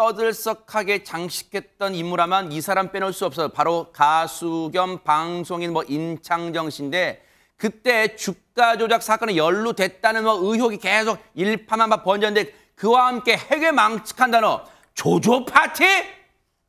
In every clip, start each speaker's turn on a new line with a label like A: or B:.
A: 떠들썩하게 장식했던 인물하면 이 사람 빼놓을 수 없어요. 바로 가수 겸 방송인 뭐 임창정 씨인데 그때 주가 조작 사건에 연루됐다는 뭐 의혹이 계속 일파만파 번졌는데 그와 함께 해괴망측한 단어 조조 파티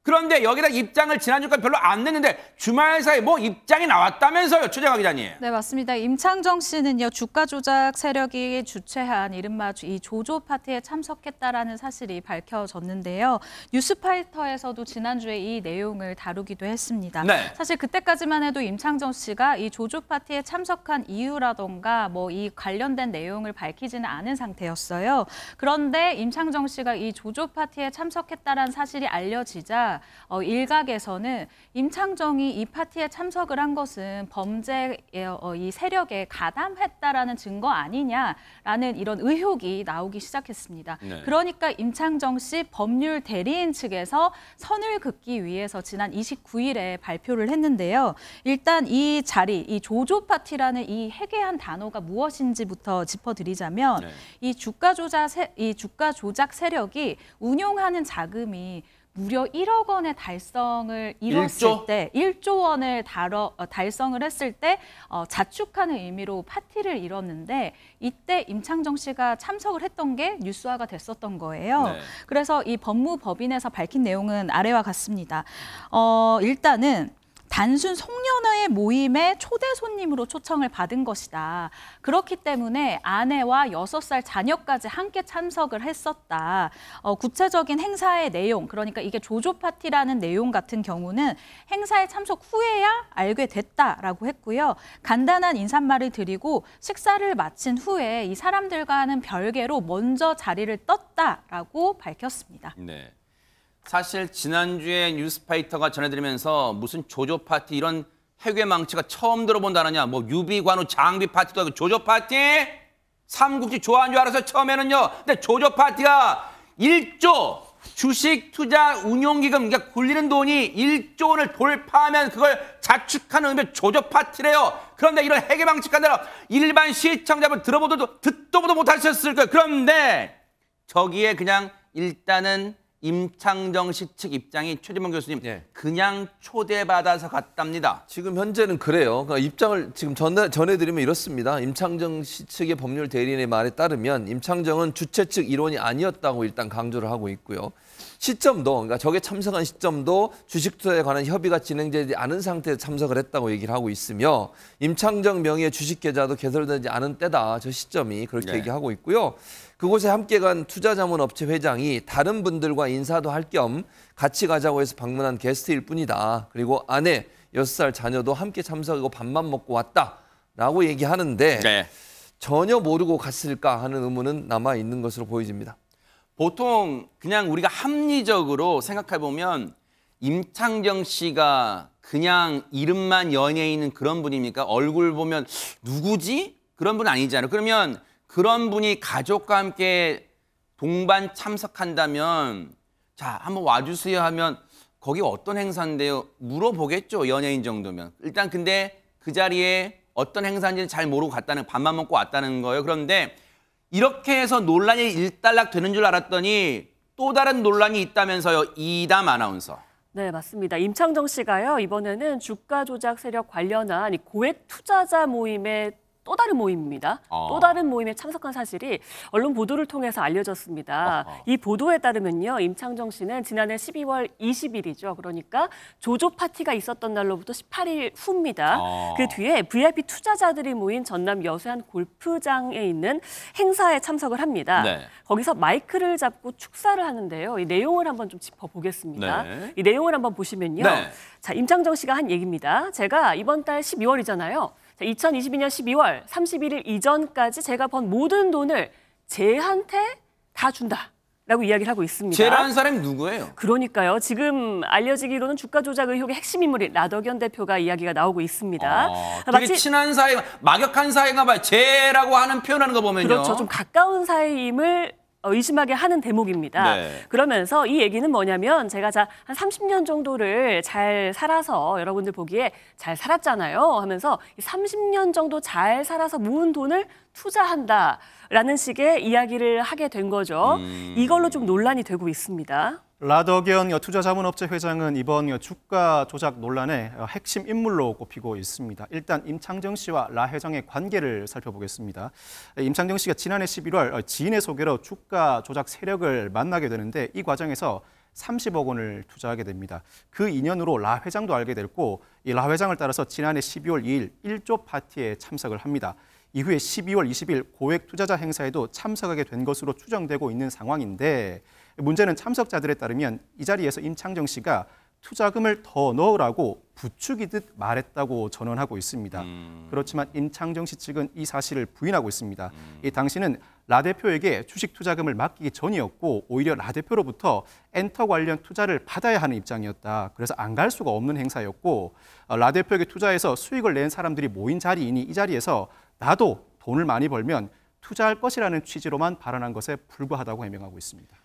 A: 그런데 여기다 입장을 지난주까지 별로 안 냈는데 주말 사이 에뭐 입장이 나왔다면서요, 최재가 기자님.
B: 네, 맞습니다. 임창정 씨는요, 주가 조작 세력이 주최한 이른바 이 조조 파티에 참석했다라는 사실이 밝혀졌는데요. 뉴스파이터에서도 지난주에 이 내용을 다루기도 했습니다. 네. 사실 그때까지만 해도 임창정 씨가 이 조조 파티에 참석한 이유라던가 뭐 이 관련된 내용을 밝히지는 않은 상태였어요. 그런데 임창정 씨가 이 조조 파티에 참석했다라는 사실이 알려지자 어, 일각에서는 임창정이 이 파티에 참석을 한 것은 범죄 어, 이 세력에 가담했다라는 증거 아니냐라는 이런 의혹이 나오기 시작했습니다. 네. 그러니까 임창정 씨 법률 대리인 측에서 선을 긋기 위해서 지난 29일에 발표를 했는데요. 일단 이 자리, 이 조조 파티라는 이 해괴한 단어가 무엇인지부터 짚어드리자면 네. 이 주가 조작 세, 이 주가 조작 세력이 운용하는 자금이 무려 1억 원의 달성을 이뤘을 1조? 때 1조 원을 달어, 달성을 했을 때 어, 자축하는 의미로 파티를 이뤘는데 이때 임창정 씨가 참석을 했던 게 뉴스화가 됐었던 거예요. 네. 그래서 이 법무법인에서 밝힌 내용은 아래와 같습니다. 어, 일단은 단순 송년회 모임의 초대 손님으로 초청을 받은 것이다. 그렇기 때문에 아내와 여섯 살 자녀까지 함께 참석을 했었다. 어, 구체적인 행사의 내용, 그러니까 이게 조조 파티라는 내용 같은 경우는 행사에 참석 후에야 알게 됐다라고 했고요. 간단한 인사말을 드리고 식사를 마친 후에 이 사람들과는 별개로 먼저 자리를 떴다라고 밝혔습니다.
A: 네. 사실 지난주에 뉴스파이터가 전해드리면서 무슨 조조 파티 이런 해괴 망치가 처음 들어본 다느냐뭐 유비, 관우, 장비 파티도 하고 조조 파티? 삼국지 좋아하는 줄 알아서 처음에는요. 근데 조조 파티가 1조 주식 투자 운용기금 그러니까 굴리는 돈이 1조 원을 돌파하면 그걸 자축하는 의미 조조 파티래요. 그런데 이런 해괴 망치가대로 일반 시청자분 들어보도 듣도 보도 못하셨을 거예요. 그런데 저기에 그냥 일단은 임창정 씨 측 입장이 최지범 교수님 네. 그냥 초대받아서 갔답니다. 지금 현재는 그래요. 그러니까 입장을 지금 전, 전해드리면 이렇습니다. 임창정 씨 측의 법률 대리인의 말에 따르면 임창정은 주최 측 일원이 아니었다고 일단 강조를 하고 있고요. 시점도 그러니까 적에 참석한 시점도 주식 투자에 관한 협의가 진행되지 않은 상태에 참석을 했다고 얘기를 하고 있으며 임창정 명의의 주식 계좌도 개설되지 않은 때다. 저 시점이 그렇게 네. 얘기하고 있고요. 그곳에 함께 간 투자자문업체 회장이 다른 분들과 인사도 할 겸 같이 가자고 해서 방문한 게스트일 뿐이다. 그리고 아내, 6살 자녀도 함께 참석하고 밥만 먹고 왔다라고 얘기하는데 네. 전혀 모르고 갔을까 하는 의문은 남아 있는 것으로 보여집니다. 보통 그냥 우리가 합리적으로 생각해 보면 임창정 씨가 그냥 이름만 연예인은 그런 분입니까? 얼굴 보면 누구지? 그런 분 아니잖아요. 그러면 그런 분이 가족과 함께 동반 참석한다면 자 한번 와주세요 하면 거기 어떤 행사인데요 물어보겠죠 연예인 정도면 일단 근데 그 자리에 어떤 행사인지는 잘 모르고 갔다는 밥만 먹고 왔다는 거예요 그런데 이렇게 해서 논란이 일단락 되는 줄 알았더니 또 다른 논란이 있다면서요 이담 아나운서
C: 네, 맞습니다. 임창정 씨가요, 이번에는 주가 조작 세력 관련한 고액 투자자 모임에 또 다른 모임입니다. 아. 또 다른 모임에 참석한 사실이 언론 보도를 통해서 알려졌습니다. 아하. 이 보도에 따르면요. 임창정 씨는 지난해 12월 20일이죠. 그러니까 조조 파티가 있었던 날로부터 18일 후입니다. 아. 그 뒤에 VIP 투자자들이 모인 전남 여수한 골프장에 있는 행사에 참석을 합니다. 네. 거기서 마이크를 잡고 축사를 하는데요. 이 내용을 한번 좀 짚어보겠습니다. 네. 이 내용을 한번 보시면요. 네. 자, 임창정 씨가 한 얘기입니다. 제가 이번 달 12월이잖아요. 2022년 12월 31일 이전까지 제가 번 모든 돈을 쟤한테 다 준다. 라고 이야기를 하고 있습니다. 쟤라는 사람이 누구예요? 그러니까요. 지금 알려지기로는 주가 조작 의혹의 핵심 인물인 라덕연 대표가 이야기가 나오고 있습니다. 어, 되게 마치
A: 친한 사이, 막역한 사이가 봐요. 쟤라고 하는 표현하는 거 보면요. 그렇죠. 좀
C: 가까운 사이임을 의심하게 하는 대목입니다. 네. 그러면서 이 얘기는 뭐냐면 제가 자, 한 30년 정도를 잘 살아서 여러분들 보기에 잘 살았잖아요 하면서 30년 정도 잘 살아서 모은 돈을 투자한다라는 식의 이야기를 하게 된 거죠. 음... 이걸로 좀 논란이 되고 있습니다.
D: 라더견 투자자문업체 회장은 이번 주가 조작 논란의 어, 핵심 인물로 꼽히고 있습니다. 일단 임창정 씨와 라 회장의 관계를 살펴보겠습니다. 임창정 씨가 지난해 11월 어, 지인의 소개로 주가 조작 세력을 만나게 되는데 이 과정에서 30억 원을 투자하게 됩니다. 그 인연으로 라 회장도 알게 됐고 이 라 회장을 따라서 지난해 12월 2일 1조 파티에 참석을 합니다. 이후에 12월 20일 고액 투자자 행사에도 참석하게 된 것으로 추정되고 있는 상황인데 문제는 참석자들에 따르면 이 자리에서 임창정 씨가 투자금을 더 넣으라고 부추기듯 말했다고 전언하고 있습니다. 음. 그렇지만 임창정 씨 측은 이 사실을 부인하고 있습니다. 음. 이 당시는 라 대표에게 주식 투자금을 맡기기 전이었고 오히려 라 대표로부터 엔터 관련 투자를 받아야 하는 입장이었다. 그래서 안 갈 수가 없는 행사였고 어, 라 대표에게 투자해서 수익을 낸 사람들이 모인 자리이니 이 자리에서 나도 돈을 많이 벌면 투자할 것이라는 취지로만 발언한 것에 불과하다고 해명하고 있습니다.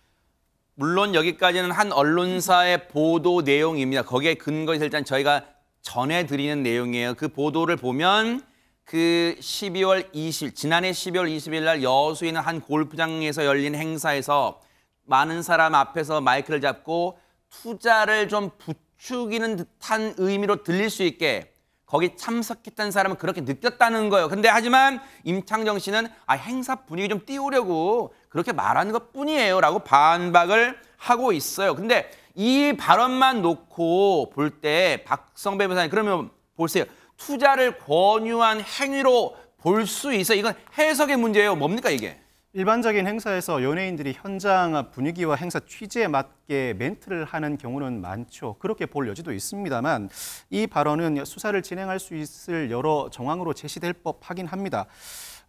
A: 물론 여기까지는 한 언론사의 보도 내용입니다. 거기에 근거해서 일단 저희가 전해드리는 내용이에요. 그 보도를 보면 그 12월 20일, 지난해 12월 20일 날 여수에 있는 한 골프장에서 열린 행사에서 많은 사람 앞에서 마이크를 잡고 투자를 좀 부추기는 듯한 의미로 들릴 수 있게 거기 참석했던 사람은 그렇게 느꼈다는 거예요. 근데 하지만 임창정 씨는 아, 행사 분위기 좀 띄우려고 그렇게 말하는 것 뿐이에요. 라고 반박을 하고 있어요. 근데 이 발언만 놓고 볼 때 박성배 변호사님 그러면 보세요.
D: 투자를 권유한 행위로 볼 수 있어요. 이건 해석의 문제예요. 뭡니까 이게? 일반적인 행사에서 연예인들이 현장 분위기와 행사 취지에 맞게 멘트를 하는 경우는 많죠. 그렇게 볼 여지도 있습니다만 이 발언은 수사를 진행할 수 있을 여러 정황으로 제시될 법하긴 합니다.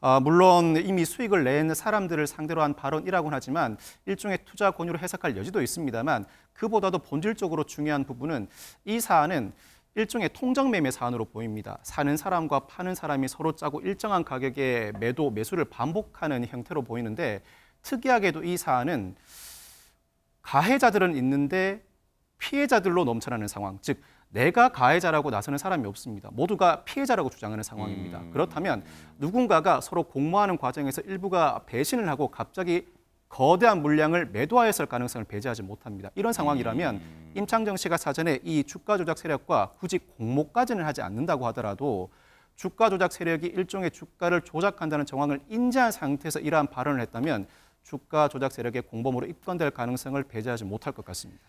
D: 아, 물론 이미 수익을 낸 사람들을 상대로 한 발언이라고는 하지만 일종의 투자 권유로 해석할 여지도 있습니다만 그보다도 본질적으로 중요한 부분은 이 사안은 일종의 통정 매매 사안으로 보입니다. 사는 사람과 파는 사람이 서로 짜고 일정한 가격에 매도 매수를 반복하는 형태로 보이는데 특이하게도 이 사안은 가해자들은 있는데 피해자들로 넘쳐나는 상황, 즉 내가 가해자라고 나서는 사람이 없습니다. 모두가 피해자라고 주장하는 상황입니다. 음... 그렇다면 누군가가 서로 공모하는 과정에서 일부가 배신을 하고 갑자기 거대한 물량을 매도하였을 가능성을 배제하지 못합니다. 이런 상황이라면 음. 임창정 씨가 사전에 이 주가 조작 세력과 굳이 공모까지는 하지 않는다고 하더라도 주가 조작 세력이 일종의 주가를 조작한다는 정황을 인지한 상태에서 이러한 발언을 했다면 주가 조작 세력의 공범으로 입건될 가능성을 배제하지 못할 것 같습니다.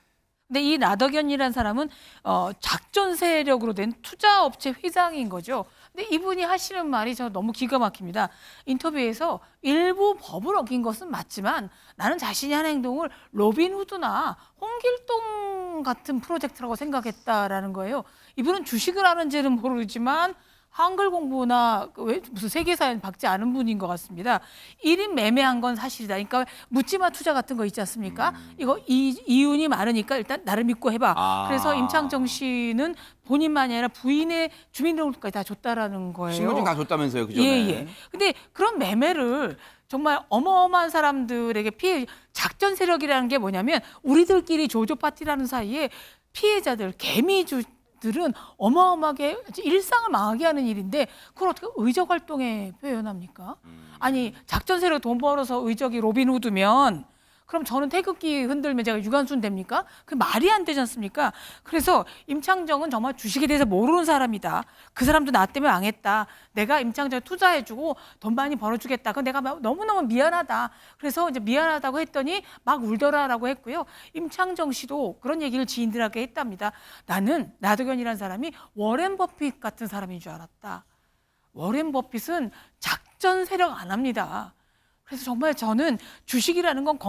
E: 근데 이라덕연이라는 사람은 어, 작전 세력으로 된 투자업체 회장인 거죠. 근데 이분이 하시는 말이 저 너무 기가 막힙니다. 인터뷰에서 일부 법을 어긴 것은 맞지만 나는 자신이 한 행동을 로빈후드나 홍길동 같은 프로젝트라고 생각했다라는 거예요. 이분은 주식을 하는지는 모르지만 한글 공부나 그 왜 무슨 세계사에 는 박지 않은 분인 것 같습니다. 1인 매매한 건 사실이다. 그러니까 묻지마 투자 같은 거 있지 않습니까? 음. 이거 이, 이윤이 많으니까 일단 나를 믿고 해봐. 아. 그래서 임창정 씨는 본인만이 아니라 부인의 주민등록까지 다 줬다라는 거예요. 신분증 다 줬다면서요, 그죠? 예, 예. 근데 그런 매매를 정말 어마어마한 사람들에게 피해 작전 세력이라는 게 뭐냐면 우리들끼리 조조 파티라는 사이에 피해자들 개미주 들은 어마어마하게 일상을 망하게 하는 일인데 그걸 어떻게 의적 활동에 표현합니까? 음. 아니 작전세로 돈 벌어서 의적이 로빈후드면 그럼 저는 태극기 흔들면 제가 유관순 됩니까? 그 말이 안 되지 않습니까? 그래서 임창정은 정말 주식에 대해서 모르는 사람이다. 그 사람도 나 때문에 망했다. 내가 임창정에 투자해주고 돈 많이 벌어주겠다. 그 내가 너무너무 미안하다. 그래서 이제 미안하다고 했더니 막 울더라라고 했고요. 임창정 씨도 그런 얘기를 지인들에게 했답니다. 나는 나도견이라는 사람이 워렌 버핏 같은 사람인 줄 알았다. 워렌 버핏은 작전 세력 안 합니다. 그래서 정말 저는 주식이라는 건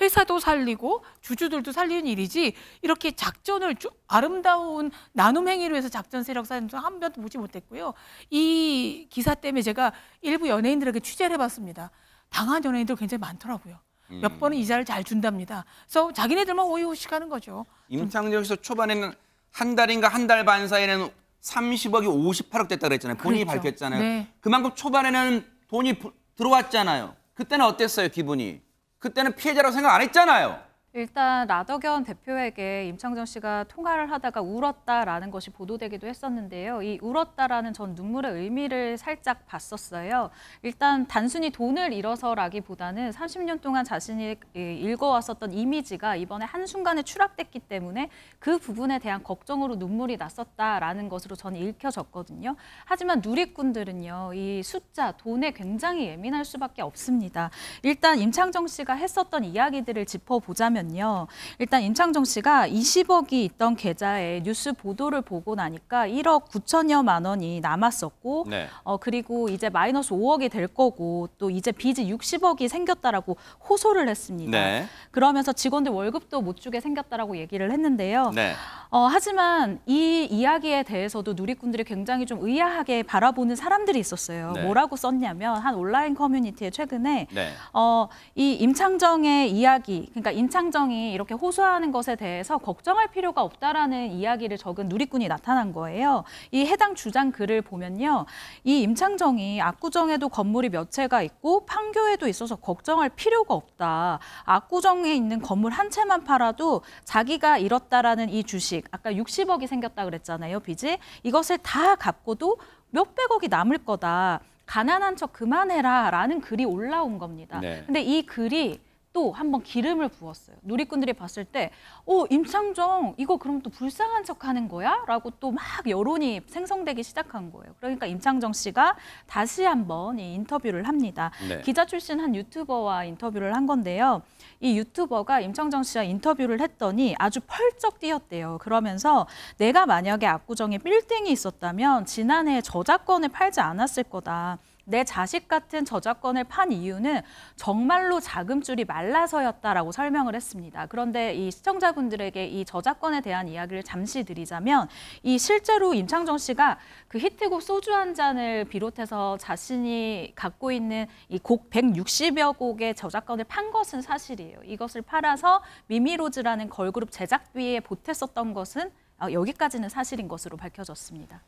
E: 회사도 살리고 주주들도 살리는 일이지 이렇게 작전을 쭉 아름다운 나눔 행위로 해서 작전 세력 사는 한 번도 보지 못했고요. 이 기사 때문에 제가 일부 연예인들에게 취재를 해봤습니다. 당한 연예인들 굉장히 많더라고요. 음. 몇 번은 이자를 잘 준답니다. 그래서 자기네들만 오이오식 하는 거죠.
A: 임창정 에서 초반에는 한 달인가 한 달 반 사이에는 30억이 58억 됐다 그랬잖아요. 본인이 그렇죠. 밝혔잖아요. 네. 그만큼 초반에는 돈이 들어왔잖아요. 그때는 어땠어요, 기분이? 그때는 피해자라고 생각 안 했잖아요.
B: 일단 라덕견 대표에게 임창정 씨가 통화를 하다가 울었다라는 것이 보도되기도 했었는데요. 이 울었다라는 전 눈물의 의미를 살짝 봤었어요. 일단 단순히 돈을 잃어서라기보다는 30년 동안 자신이 읽어왔었던 이미지가 이번에 한순간에 추락됐기 때문에 그 부분에 대한 걱정으로 눈물이 났었다라는 것으로 전 읽혀졌거든요. 하지만 누리꾼들은요. 이 숫자, 돈에 굉장히 예민할 수밖에 없습니다. 일단 임창정 씨가 했었던 이야기들을 짚어보자면 뭐냐면요. 일단 임창정 씨가 20억이 있던 계좌에 뉴스 보도를 보고 나니까 1억 9천여만 원이 남았었고 네. 어, 그리고 이제 마이너스 5억이 될 거고 또 이제 빚이 60억이 생겼다라고 호소를 했습니다. 네. 그러면서 직원들 월급도 못 주게 생겼다라고 얘기를 했는데요. 네. 어, 하지만 이 이야기에 대해서도 누리꾼들이 굉장히 좀 의아하게 바라보는 사람들이 있었어요. 네. 뭐라고 썼냐면 한 온라인 커뮤니티에 최근에 네. 어, 이 임창정의 이야기, 그러니까 임창 대통정이 이렇게 호소하는 것에 대해서 걱정할 필요가 없다라는 이야기를 적은 누리꾼이 나타난 거예요. 이 해당 주장 글을 보면요. 이 임창정이 압구정에도 건물이 몇 채가 있고 판교에도 있어서 걱정할 필요가 없다. 압구정에 있는 건물 한 채만 팔아도 자기가 잃었다라는 이 주식, 아까 60억이 생겼다 그랬잖아요, 빚이. 이것을 다 갚고도 몇백억이 남을 거다. 가난한 척 그만해라 라는 글이 올라온 겁니다. 네. 근데 이 글이 또 한번 기름을 부었어요. 누리꾼들이 봤을 때, 오, 어, 임창정, 이거 그럼 또 불쌍한 척 하는 거야? 라고 또 막 여론이 생성되기 시작한 거예요. 그러니까 임창정 씨가 다시 한번 이 인터뷰를 합니다. 네. 기자 출신 한 유튜버와 인터뷰를 한 건데요. 이 유튜버가 임창정 씨와 인터뷰를 했더니 아주 펄쩍 뛰었대요. 그러면서 내가 만약에 압구정에 빌딩이 있었다면 지난해 저작권을 팔지 않았을 거다. 내 자식 같은 저작권을 판 이유는 정말로 자금줄이 말라서였다라고 설명을 했습니다. 그런데 이 시청자분들에게 이 저작권에 대한 이야기를 잠시 드리자면 이 실제로 임창정 씨가 그 히트곡 소주 한 잔을 비롯해서 자신이 갖고 있는 이 곡 160여 곡의 저작권을 판 것은 사실이에요. 이것을 팔아서 미미로즈라는 걸그룹 제작비에 보탰었던 것은 아, 여기까지는 사실인 것으로 밝혀졌습니다.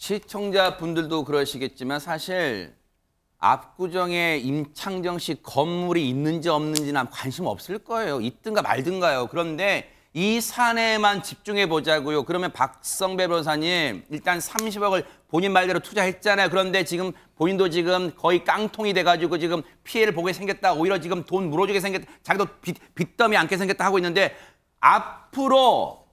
A: 시청자분들도 그러시겠지만 사실 압구정에 임창정 씨 건물이 있는지 없는지는 관심 없을 거예요. 있든가 말든가요. 그런데 이 사내만 집중해 보자고요. 그러면 박성배 변호사님 일단 30억을 본인 말대로 투자했잖아요. 그런데 지금 본인도 지금 거의 깡통이 돼가지고 지금 피해를 보게 생겼다. 오히려 지금 돈 물어주게 생겼다. 자기도 빚, 빚더미 안게 생겼다 하고 있는데 앞으로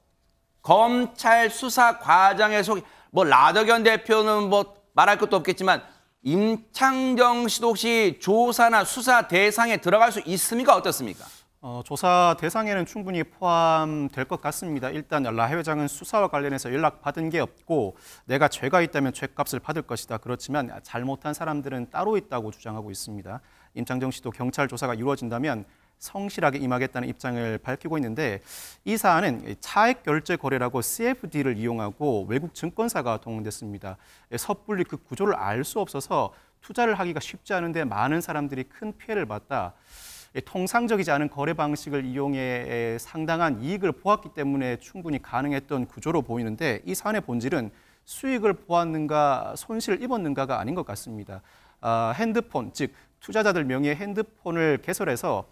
A: 검찰 수사 과정에서 뭐라덕견 대표는 뭐 말할 것도 없겠지만 임창정 씨도 혹시 조사나 수사 대상에 들어갈 수 있습니까? 어떻습니까?
D: 어, 조사 대상에는 충분히 포함될 것 같습니다. 일단 라 회장은 수사와 관련해서 연락받은 게 없고 내가 죄가 있다면 죄값을 받을 것이다. 그렇지만 잘못한 사람들은 따로 있다고 주장하고 있습니다. 임창정 씨도 경찰 조사가 이루어진다면 성실하게 임하겠다는 입장을 밝히고 있는데 이 사안은 차액 결제 거래라고 CFD를 이용하고 외국 증권사가 동원됐습니다. 예, 섣불리 그 구조를 알 수 없어서 투자를 하기가 쉽지 않은데 많은 사람들이 큰 피해를 봤다. 예, 통상적이지 않은 거래 방식을 이용해 상당한 이익을 보았기 때문에 충분히 가능했던 구조로 보이는데 이 사안의 본질은 수익을 보았는가 손실을 입었는가가 아닌 것 같습니다. 아, 핸드폰 즉 투자자들 명의의 핸드폰을 개설해서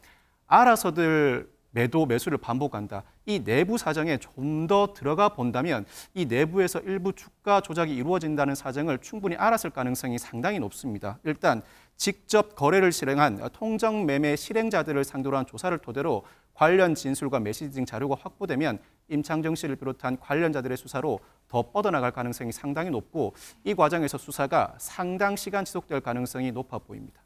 D: 알아서들 매도 매수를 반복한다. 이 내부 사정에 좀 더 들어가 본다면 이 내부에서 일부 주가 조작이 이루어진다는 사정을 충분히 알았을 가능성이 상당히 높습니다. 일단 직접 거래를 실행한 통정 매매 실행자들을 상대로 한 조사를 토대로 관련 진술과 메시지 등 자료가 확보되면 임창정 씨를 비롯한 관련자들의 수사로 더 뻗어나갈 가능성이 상당히 높고 이 과정에서 수사가 상당 시간 지속될 가능성이 높아 보입니다.